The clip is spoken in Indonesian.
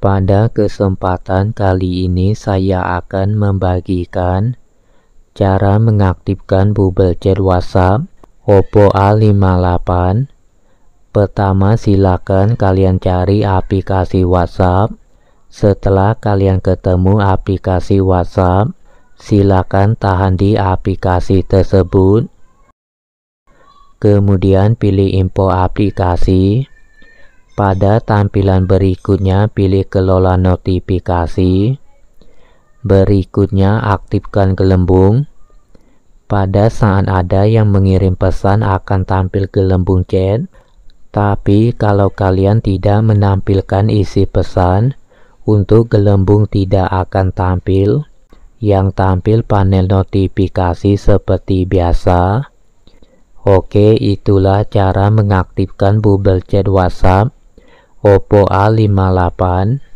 Pada kesempatan kali ini saya akan membagikan cara mengaktifkan bubble chat WhatsApp Oppo A58. Pertama silakan kalian cari aplikasi WhatsApp. Setelah kalian ketemu aplikasi WhatsApp, silakan tahan di aplikasi tersebut. Kemudian pilih info aplikasi. Pada tampilan berikutnya, pilih kelola notifikasi. Berikutnya, aktifkan gelembung. Pada saat ada yang mengirim pesan akan tampil gelembung chat. Tapi kalau kalian tidak menampilkan isi pesan, untuk gelembung tidak akan tampil. Yang tampil panel notifikasi seperti biasa. Oke, itulah cara mengaktifkan bubble chat WhatsApp. Oppo A58